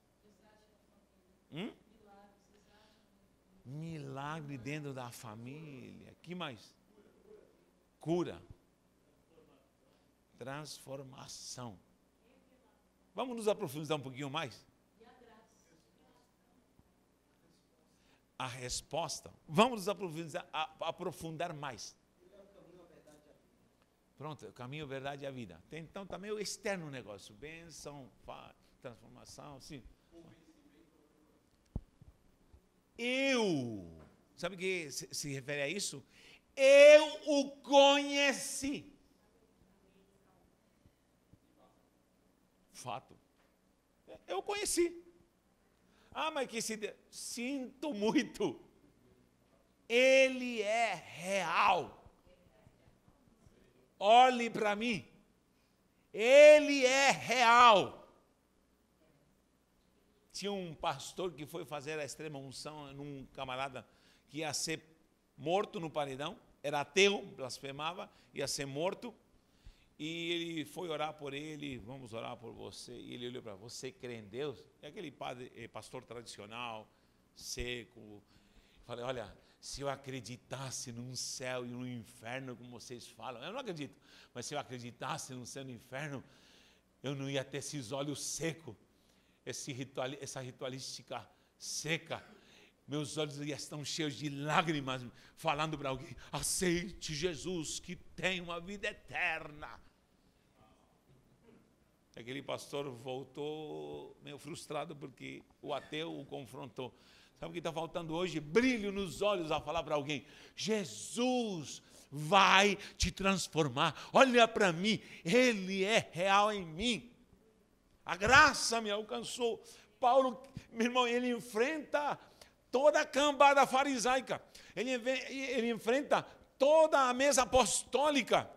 A: Hum? Milagre dentro da família. Que mais? Cura. Transformação. Vamos nos aprofundar um pouquinho mais? A resposta. Vamos nos aprofundar mais. Pronto, caminho, verdade e a vida. Tem então também o externo negócio, benção, transformação, sim. Eu, sabe o que se, refere a isso? Eu o conheci. Fato. Eu o conheci. Ah, mas que se. Sinto muito. Ele é real olhe para mim. Ele é real. Tinha um pastor que foi fazer a extrema unção num camarada que ia ser morto no paredão, era ateu, blasfemava, ia ser morto. E ele foi orar por ele, vamos orar por você. E ele olhou para você, crê em Deus? É aquele padre, eh, pastor tradicional, seco. Falei, olha, se eu acreditasse num céu e num inferno, como vocês falam, eu não acredito, mas se eu acreditasse num céu e num inferno, eu não ia ter esses olhos secos, esse ritual, essa ritualística seca. Meus olhos já estão cheios de lágrimas, falando para alguém: aceite Jesus, que tem uma vida eterna. Aquele pastor voltou meio frustrado porque o ateu o confrontou. Sabe o que está faltando hoje? Brilho nos olhos a falar para alguém: Jesus vai te transformar. Olha para mim, Ele é real em mim. A graça me alcançou. Paulo, meu irmão, ele enfrenta toda a cambada farisaica, ele, ele enfrenta toda a mesa apostólica.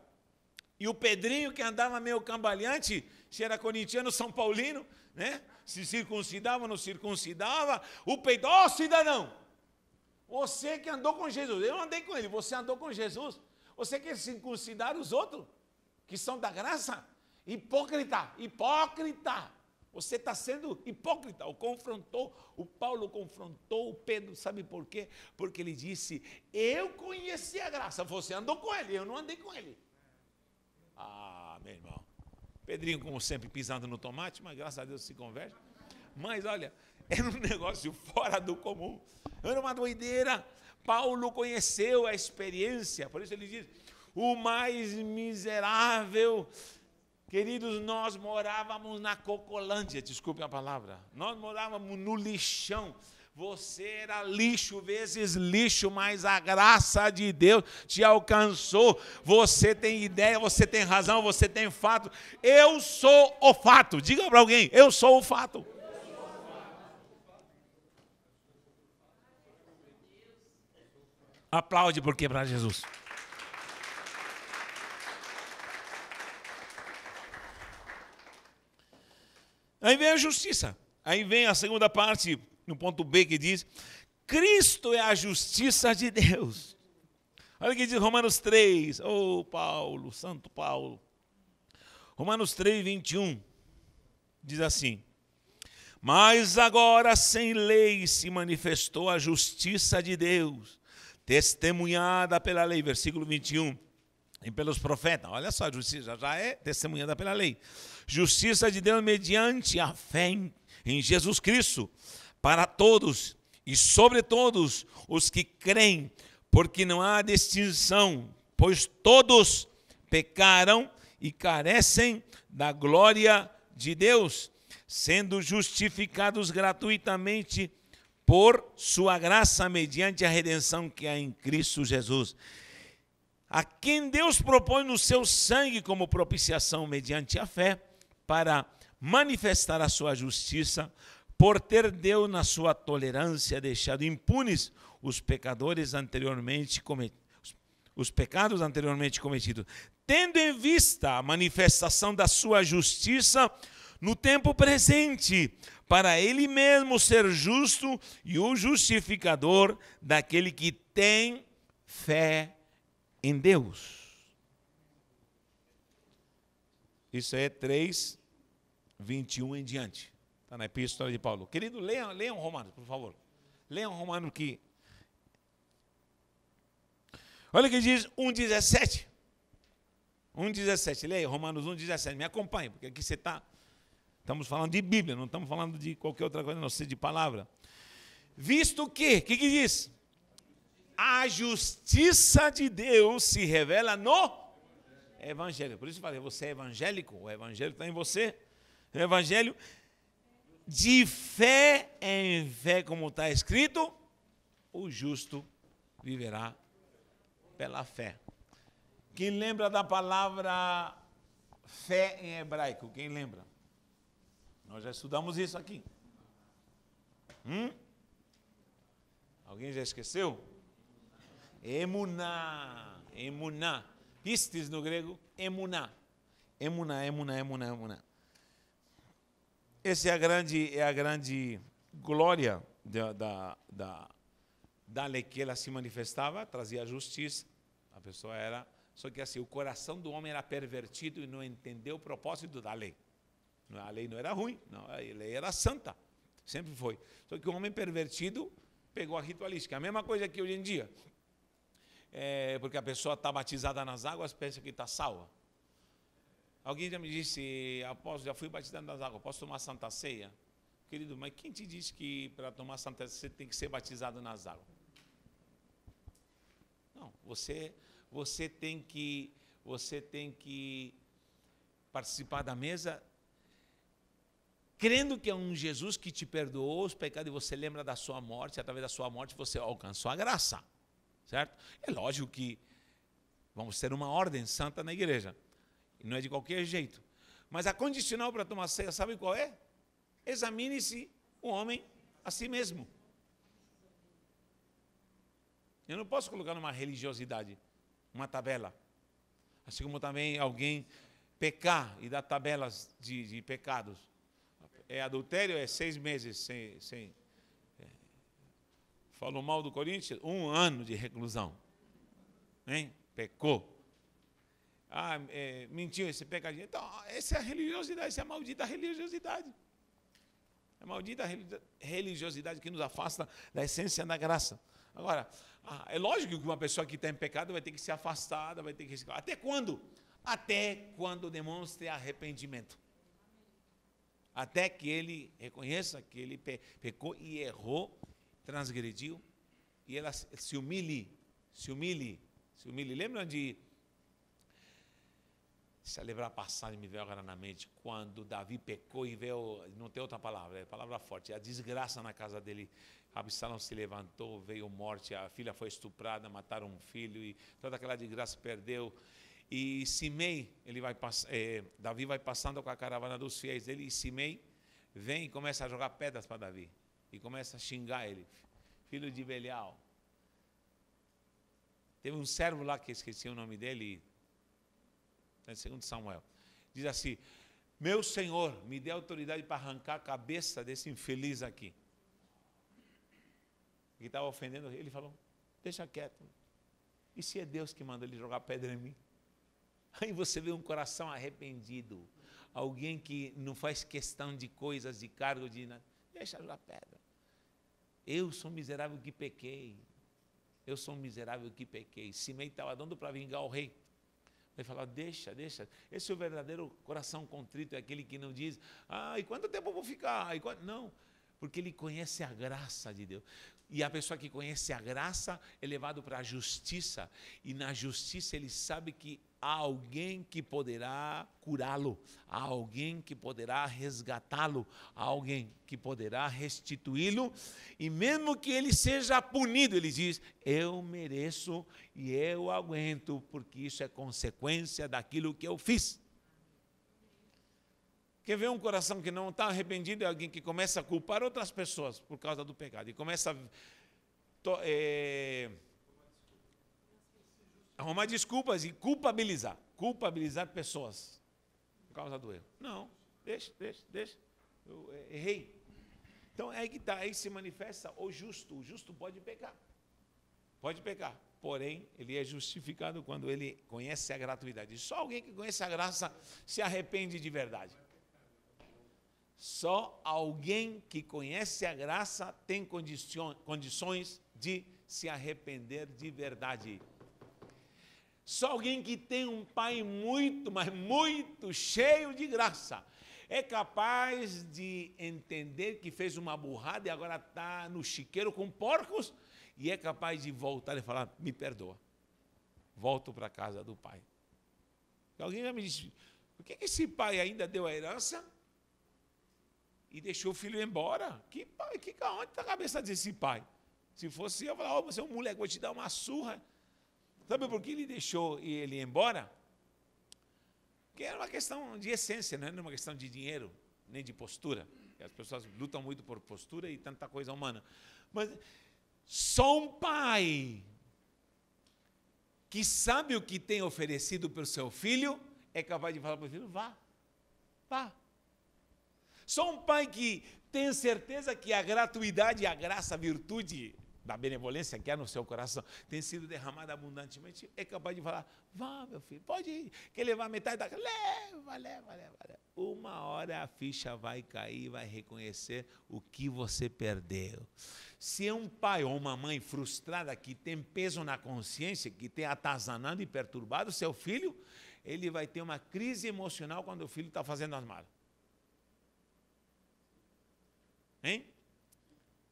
A: E o Pedrinho, que andava meio cambaleante, se era corintiano, São Paulino, né? se circuncidava ou não circuncidava, o peito, ó oh, cidadão, você que andou com Jesus, eu andei com ele, você andou com Jesus, você quer circuncidar os outros, que são da graça? Hipócrita, hipócrita, você está sendo hipócrita. O confrontou, o Paulo confrontou o Pedro, sabe por quê? Porque ele disse: Eu conheci a graça, você andou com ele, eu não andei com ele. Ah, meu irmão. Pedrinho, como sempre, pisando no tomate, mas graças a Deus se converte. Mas olha, era um negócio fora do comum. Era uma doideira. Paulo conheceu a experiência, por isso ele diz: o mais miserável. Queridos, nós morávamos na Cocolândia, desculpe a palavra. Nós morávamos no lixão. Você era lixo vezes lixo, mas a graça de Deus te alcançou. Você tem ideia, você tem razão, você tem fato. Eu sou o fato. Diga para alguém, eu sou o fato. Aplaude porque para Jesus. Aí vem a justiça. Aí vem a segunda parte no ponto B que diz: Cristo é a justiça de Deus. Olha o que diz Romanos 3, oh Paulo, Santo Paulo. Romanos 3, 21, diz assim: Mas agora sem lei se manifestou a justiça de Deus, testemunhada pela lei, versículo 21 e pelos profetas. Olha só, a justiça já é testemunhada pela lei. Justiça de Deus mediante a fé em Jesus Cristo, para todos e sobre todos os que creem, porque não há distinção, pois todos pecaram e carecem da glória de Deus, sendo justificados gratuitamente por sua graça mediante a redenção que há em Cristo Jesus. A quem Deus propõe no seu sangue como propiciação mediante a fé para manifestar a sua justiça, por ter Deus, na sua tolerância, deixado impunes os pecadores anteriormente cometidos, os pecados anteriormente cometidos, tendo em vista a manifestação da sua justiça no tempo presente, para ele mesmo ser justo e o justificador daquele que tem fé em Deus. Isso é 3, 21 em diante. Está na epístola de Paulo. Querido, leiam, leiam Romanos, por favor. Leiam Romano que. Olha o que diz 1,17. 1,17. Leia Romanos 1,17. Me acompanhe, porque aqui você está. Estamos falando de Bíblia, não estamos falando de qualquer outra coisa, não sei de palavra. Visto que, o que, que diz? A justiça de Deus se revela no Evangelho. Por isso eu falei, você é evangélico, o Evangelho está em você. O Evangelho de fé em fé, como está escrito, o justo viverá pela fé. Quem lembra da palavra fé em hebraico? Quem lembra? Nós já estudamos isso aqui. Hum? Alguém já esqueceu? Emuná, emuná. Pistes no grego, emuná. Emuná, emuná, emuná, emuná. Essa é a grande, é a grande glória da, da, da, da lei que ela se manifestava, trazia justiça. A pessoa era. Só que assim, o coração do homem era pervertido e não entendeu o propósito da lei. A lei não era ruim, não, a lei era santa, sempre foi. Só que o homem pervertido pegou a ritualística. A mesma coisa que hoje em dia. É, porque a pessoa está batizada nas águas, pensa que está salva. Alguém já me disse, apóstolo, já fui batizado nas águas, posso tomar santa ceia? Querido, mas quem te disse que para tomar santa ceia você tem que ser batizado nas águas? Não, você, você tem que você tem que participar da mesa crendo que é um Jesus que te perdoou os pecados e você lembra da sua morte, através da sua morte você alcançou a graça. Certo? É lógico que vamos ter uma ordem santa na igreja. E não é de qualquer jeito. Mas a condicional para tomar ceia, sabe qual é? Examine-se o homem a si mesmo. Eu não posso colocar numa religiosidade, uma tabela. Assim como também alguém pecar e dar tabelas de, de pecados. É adultério, é seis meses sem. sem é. Falou mal do Corinthians? Um ano de reclusão. Hein? Pecou ah, é, mentiu, esse pecadinho. Então, essa é a religiosidade, essa é a maldita religiosidade. É a maldita religiosidade que nos afasta da essência da graça. Agora, ah, é lógico que uma pessoa que está em pecado vai ter que se afastar, vai ter que se... Até quando? Até quando demonstre arrependimento. Até que ele reconheça que ele pecou e errou, transgrediu, e ela se humilhe, se humilhe, se humilhe. Lembram de se a passagem me veio agora na mente, quando Davi pecou e veio, não tem outra palavra, é palavra forte, a desgraça na casa dele, Absalão se levantou, veio morte, a filha foi estuprada, mataram um filho e toda aquela desgraça perdeu. E Simei, ele vai é, Davi vai passando com a caravana dos fiéis dele e Simei vem e começa a jogar pedras para Davi e começa a xingar ele, filho de Belial. Teve um servo lá que esqueci o nome dele, né, segundo Samuel. Diz assim: Meu Senhor, me dê autoridade para arrancar a cabeça desse infeliz aqui. Que estava ofendendo, ele falou: Deixa quieto. E se é Deus que manda ele jogar pedra em mim? Aí você vê um coração arrependido, alguém que não faz questão de coisas, de cargo, de nada. Deixa jogar pedra. Eu sou um miserável que pequei. Eu sou um miserável que pequei. Simei estava dando para vingar o rei. Ele fala, deixa, deixa. Esse é o verdadeiro coração contrito, é aquele que não diz, ah, e quanto tempo eu vou ficar? E quanto... Não, porque ele conhece a graça de Deus. E a pessoa que conhece a graça é levado para a justiça. E na justiça ele sabe que há alguém que poderá curá-lo, há alguém que poderá resgatá-lo, há alguém que poderá restituí-lo, e mesmo que ele seja punido, ele diz: Eu mereço e eu aguento, porque isso é consequência daquilo que eu fiz. Quer ver um coração que não está arrependido é alguém que começa a culpar outras pessoas por causa do pecado e começa a to, é, arrumar desculpas e culpabilizar, culpabilizar pessoas por causa do erro. Não, deixa, deixa, deixa. Eu é, errei. Então é aí que está, aí se manifesta o justo. O justo pode pecar. Pode pecar. Porém, ele é justificado quando ele conhece a gratuidade. Só alguém que conhece a graça se arrepende de verdade. Só alguém que conhece a graça tem condições de se arrepender de verdade. Só alguém que tem um pai muito, mas muito cheio de graça é capaz de entender que fez uma burrada e agora está no chiqueiro com porcos e é capaz de voltar e falar: me perdoa, volto para a casa do pai. Alguém já me disse: por que esse pai ainda deu a herança? e deixou o filho embora. Que pai, que onde está a cabeça desse pai? Se fosse eu, eu falava, oh, você é um moleque, vou te dar uma surra. Sabe por que ele deixou ele embora? Porque era uma questão de essência, né? não era uma questão de dinheiro, nem de postura. As pessoas lutam muito por postura e tanta coisa humana. Mas só um pai que sabe o que tem oferecido para o seu filho é capaz de falar para o filho: vá, vá, só um pai que tem certeza que a gratuidade, a graça, a virtude da benevolência que há no seu coração tem sido derramada abundantemente, é capaz de falar: vá, meu filho, pode ir. Quer levar metade da. Leva, leva, leva, leva. Uma hora a ficha vai cair, vai reconhecer o que você perdeu. Se é um pai ou uma mãe frustrada que tem peso na consciência, que tem atazanado e perturbado seu filho, ele vai ter uma crise emocional quando o filho está fazendo as malas. Hein?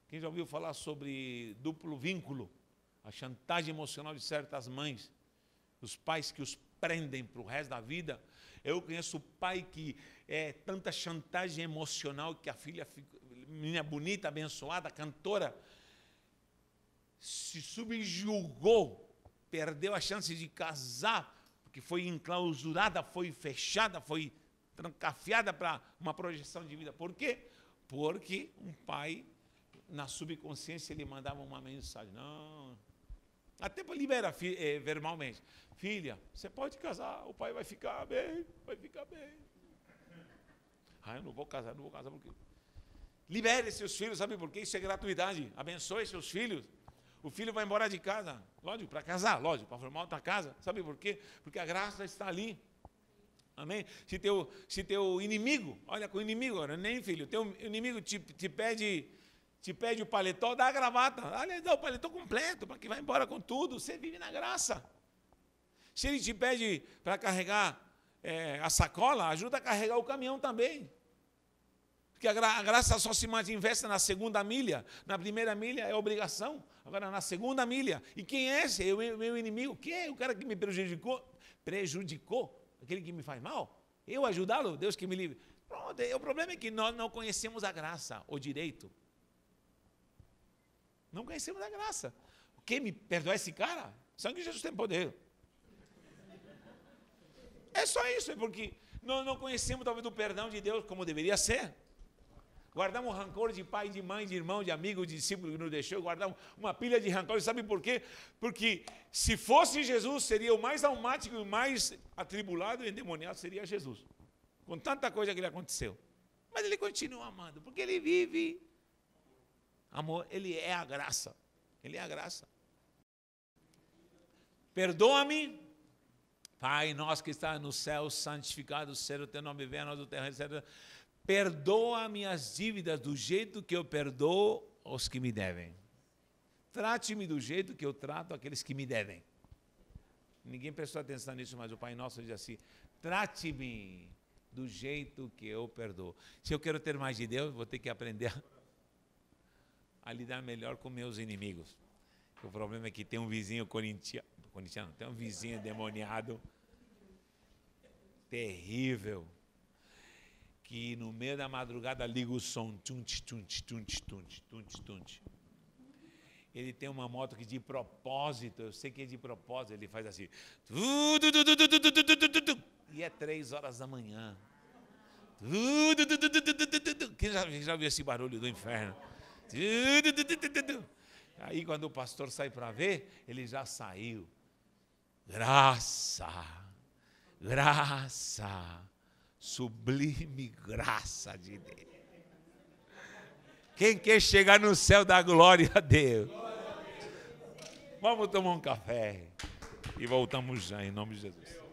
A: Quem já ouviu falar sobre duplo vínculo? A chantagem emocional de certas mães, os pais que os prendem para o resto da vida. Eu conheço pai que é tanta chantagem emocional que a filha, menina bonita, abençoada, cantora, se subjugou, perdeu a chance de casar, porque foi enclausurada, foi fechada, foi trancafiada para uma projeção de vida. Por quê? Porque um pai, na subconsciência, ele mandava uma mensagem: não. Até para liberar é, verbalmente. Filha, você pode casar, o pai vai ficar bem, vai ficar bem. Ah, eu não vou casar, não vou casar porque. Libere seus filhos, sabe por quê? Isso é gratuidade. Abençoe seus filhos. O filho vai embora de casa, lógico, para casar, lógico, para formar outra casa. Sabe por quê? Porque a graça está ali. Amém? Se teu, se teu inimigo, olha com o inimigo agora, nem filho, teu inimigo te, te pede te pede o paletó, dá a gravata. Aliás, dá o paletó completo, para que vá embora com tudo. Você vive na graça. Se ele te pede para carregar é, a sacola, ajuda a carregar o caminhão também. Porque a, gra a graça só se investe na segunda milha. Na primeira milha é obrigação. Agora, na segunda milha. E quem é esse? É o meu inimigo? Quem é o cara que me prejudicou? Prejudicou aquele que me faz mal, eu ajudá-lo, Deus que me livre. Pronto, o problema é que nós não conhecemos a graça, o direito. Não conhecemos a graça. Quem me perdoa esse cara? Só que Jesus tem poder. É só isso, é porque nós não conhecemos talvez o perdão de Deus como deveria ser guardamos rancor de pai, de mãe, de irmão, de amigo, de discípulo que nos deixou, guardamos uma pilha de rancor. Sabe por quê? Porque se fosse Jesus, seria o mais almático e mais atribulado e endemoniado seria Jesus. Com tanta coisa que lhe aconteceu. Mas ele continua amando, porque ele vive. Amor, ele é a graça. Ele é a graça. Perdoa-me, Pai, nós que estamos no céu, santificado seja o teu nome, venha nós o terra, etc. Perdoa minhas dívidas do jeito que eu perdoo os que me devem. Trate-me do jeito que eu trato aqueles que me devem. Ninguém prestou atenção nisso, mas o Pai Nosso diz assim: trate-me do jeito que eu perdoo. Se eu quero ter mais de Deus, vou ter que aprender a, lidar melhor com meus inimigos. O problema é que tem um vizinho corintiano, corintiano tem um vizinho demoniado terrível que no meio da madrugada liga o som. Tunti, tunti, tunti, tunti, tunti, tunti. Ele tem uma moto que de propósito, eu sei que é de propósito, ele faz assim. E é três horas da manhã. Quem já, já viu esse barulho do inferno? Aí quando o pastor sai para ver, ele já saiu. Graça, graça, Sublime graça de Deus. Quem quer chegar no céu da glória a Deus? Vamos tomar um café e voltamos já em nome de Jesus.